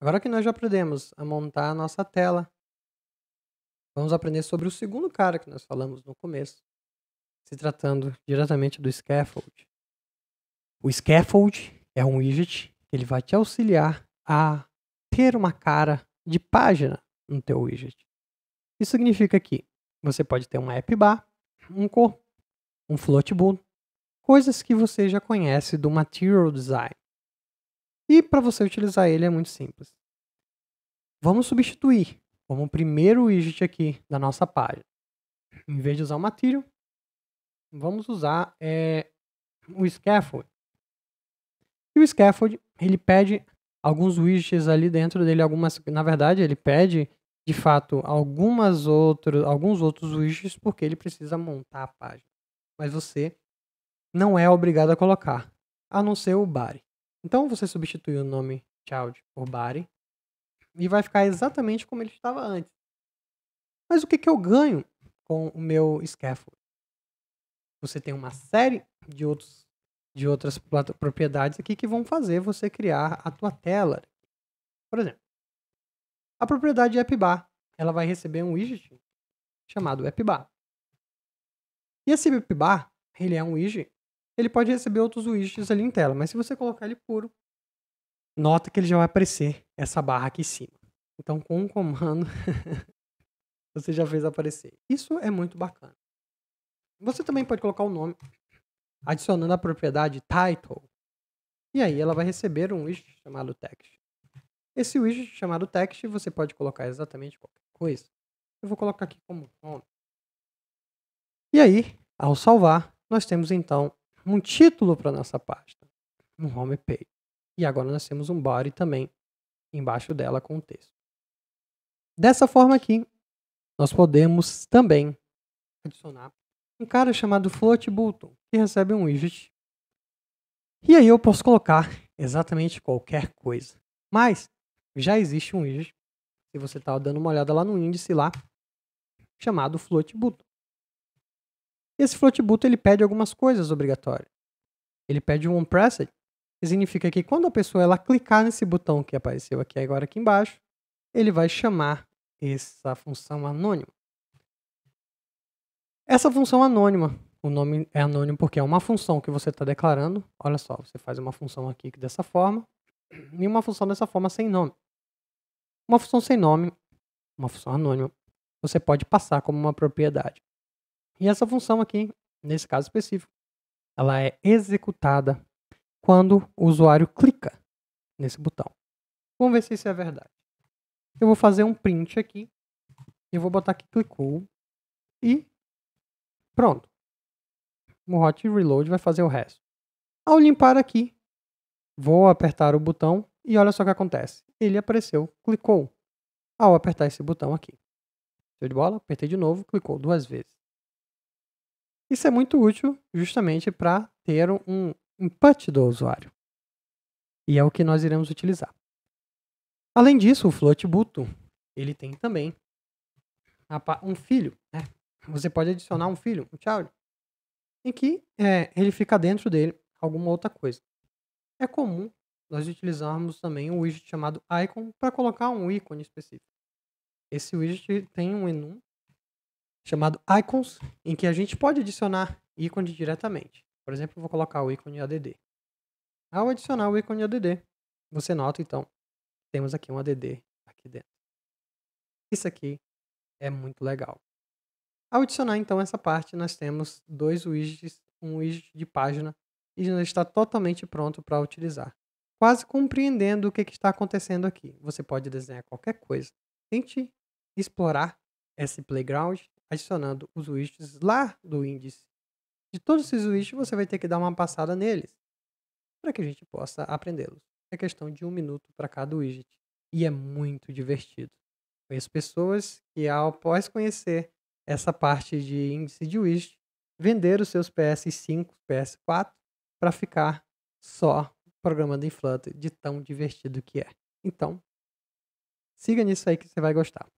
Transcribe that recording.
Agora que nós já aprendemos a montar a nossa tela, vamos aprender sobre o segundo cara que nós falamos no começo, se tratando diretamente do scaffold. O scaffold é um widget que ele vai te auxiliar a ter uma cara de página no teu widget. Isso significa que você pode ter um app bar, um corpo, um float button, coisas que você já conhece do material design. E para você utilizar ele é muito simples. Vamos substituir como o primeiro widget aqui da nossa página. Em vez de usar o Material, vamos usar é, o Scaffold. E o Scaffold, ele pede alguns widgets ali dentro dele, algumas, na verdade, ele pede, de fato, algumas outros, alguns outros widgets, porque ele precisa montar a página. Mas você não é obrigado a colocar, a não ser o body. Então você substitui o nome child por body e vai ficar exatamente como ele estava antes. Mas o que, que eu ganho com o meu scaffold? Você tem uma série de, outros, de outras propriedades aqui que vão fazer você criar a tua tela. Por exemplo, a propriedade appBar, ela vai receber um widget chamado appBar. E esse appBar, ele é um widget ele pode receber outros widgets ali em tela. Mas se você colocar ele puro, nota que ele já vai aparecer essa barra aqui em cima. Então, com um comando, você já fez aparecer. Isso é muito bacana. Você também pode colocar o nome, adicionando a propriedade title. E aí ela vai receber um widget chamado text. Esse widget chamado text você pode colocar exatamente qualquer coisa. Eu vou colocar aqui como nome. E aí, ao salvar, nós temos então um título para nossa pasta, um home page. E agora nós temos um body também embaixo dela com o texto. Dessa forma aqui, nós podemos também adicionar um cara chamado float button, que recebe um widget. E aí eu posso colocar exatamente qualquer coisa. Mas já existe um widget, se você está dando uma olhada lá no índice lá, chamado float button esse floatboot ele pede algumas coisas obrigatórias. Ele pede um onPresset, que significa que quando a pessoa ela clicar nesse botão que apareceu aqui agora aqui embaixo, ele vai chamar essa função anônima. Essa função anônima, o nome é anônimo porque é uma função que você está declarando. Olha só, você faz uma função aqui dessa forma e uma função dessa forma sem nome. Uma função sem nome, uma função anônima, você pode passar como uma propriedade. E essa função aqui, nesse caso específico, ela é executada quando o usuário clica nesse botão. Vamos ver se isso é verdade. Eu vou fazer um print aqui. Eu vou botar que clicou. E pronto. O hot reload vai fazer o resto. Ao limpar aqui, vou apertar o botão e olha só o que acontece. Ele apareceu, clicou. Ao apertar esse botão aqui. Show de bola? Apertei de novo, clicou duas vezes. Isso é muito útil justamente para ter um input do usuário. E é o que nós iremos utilizar. Além disso, o float button, ele tem também um filho. Né? Você pode adicionar um filho, um child, em que é, ele fica dentro dele alguma outra coisa. É comum nós utilizarmos também um widget chamado icon para colocar um ícone específico. Esse widget tem um enum chamado Icons, em que a gente pode adicionar ícone diretamente. Por exemplo, eu vou colocar o ícone ADD. Ao adicionar o ícone ADD, você nota, então, temos aqui um ADD aqui dentro. Isso aqui é muito legal. Ao adicionar, então, essa parte, nós temos dois widgets, um widget de página, e já está totalmente pronto para utilizar. Quase compreendendo o que, que está acontecendo aqui. Você pode desenhar qualquer coisa. Tente explorar esse playground, adicionando os widgets lá do índice. De todos esses widgets você vai ter que dar uma passada neles para que a gente possa aprendê-los. É questão de um minuto para cada widget e é muito divertido. Conheço pessoas que, após conhecer essa parte de índice de widget, venderam seus PS5, PS4 para ficar só programando em Flutter de tão divertido que é. Então, siga nisso aí que você vai gostar.